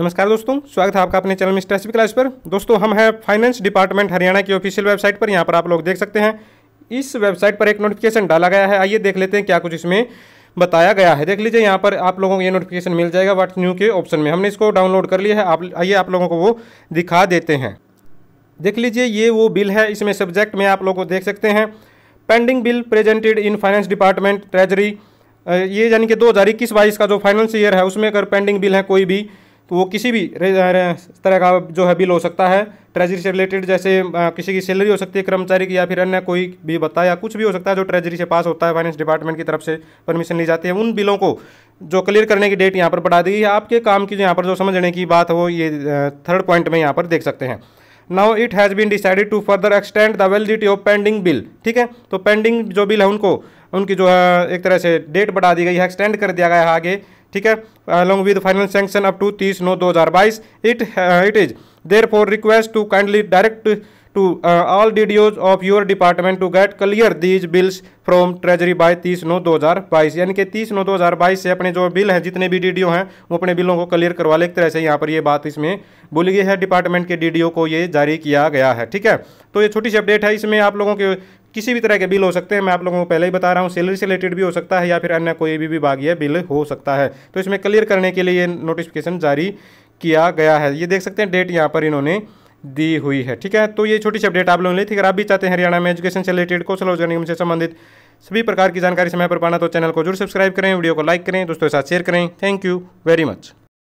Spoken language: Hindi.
नमस्कार दोस्तों स्वागत है आपका अपने चैनल में एस क्लास पर दोस्तों हम हैं फाइनेंस डिपार्टमेंट हरियाणा की ऑफिशियल वेबसाइट पर यहाँ पर आप लोग देख सकते हैं इस वेबसाइट पर एक नोटिफिकेशन डाला गया है आइए देख लेते हैं क्या कुछ इसमें बताया गया है देख लीजिए यहाँ पर आप लोगों को ये नोटिफिकेशन मिल जाएगा व्हाट्स न्यू के ऑप्शन में हमने इसको डाउनलोड कर लिया है आप आइए आप लोगों को वो दिखा देते हैं देख लीजिए ये वो बिल है इसमें सब्जेक्ट में आप लोग को देख सकते हैं pending bill presented in finance department treasury ये यानी कि दो हज़ार इक्कीस बाईस का जो फाइनेंस ईयर है उसमें अगर पेंडिंग बिल है कोई भी तो वो किसी भी तरह का जो है बिल हो सकता है ट्रेजरी से रिलेटेड जैसे किसी की सैलरी हो सकती है कर्मचारी की या फिर अन्य कोई भी बता या कुछ भी हो सकता है जो ट्रेजरी से पास होता है फाइनेंस डिपार्टमेंट की तरफ से परमिशन ली जाती है उन बिलों को जो क्लियर करने की डेट यहाँ पर बढ़ा दी है आपके काम की जो यहाँ पर जो समझने की बात हो ये थर्ड पॉइंट में यहाँ पर देख सकते हैं now it has been decided to further extend the validity of pending bill ठीक है तो पेंडिंग जो बिल है उनको उनकी जो है एक तरह से डेट बढ़ा दी गई है एक्सटेंड कर दिया गया है आगे ठीक है along with final sanction up to तीस नौ दो हज़ार बाईस it it is there for request to kindly direct all D D Os of your department to get clear these bills from treasury by तीस नौ दो हज़ार बाईस यानी कि तीस नौ दो हज़ार बाईस से अपने जो बिल हैं जितने भी ओ हैं वो अपने बिलों को क्लियर करवा ले एक तरह से यहाँ पर ये बात इसमें बोली गई है डिपार्टमेंट के ओ को ये जारी किया गया है ठीक है तो ये छोटी सी अपडेट है इसमें आप लोगों के किसी भी तरह के बिल हो सकते हैं मैं आप लोगों को पहले ही बता रहा हूँ सैलरी से रिलेटेड भी हो सकता है या फिर अन्य कोई भी विभागीय बिल हो सकता है तो इसमें क्लियर करने के लिए ये नोटिफिकेशन जारी किया गया है ये देख सकते हैं डेट यहाँ पर इन्होंने दी हुई है ठीक है तो ये छोटी सी अपडेट आप लोगों ने ली थी अगर आप भी चाहते हैं हरियाणा में एजुकेशन से रिलेटेड कौशल और जर्निंग से संबंधित सभी प्रकार की जानकारी समय पर पाना तो चैनल को जरूर सब्सक्राइब करें वीडियो को लाइक करें दोस्तों के साथ शेयर करें थैंक यू वेरी मच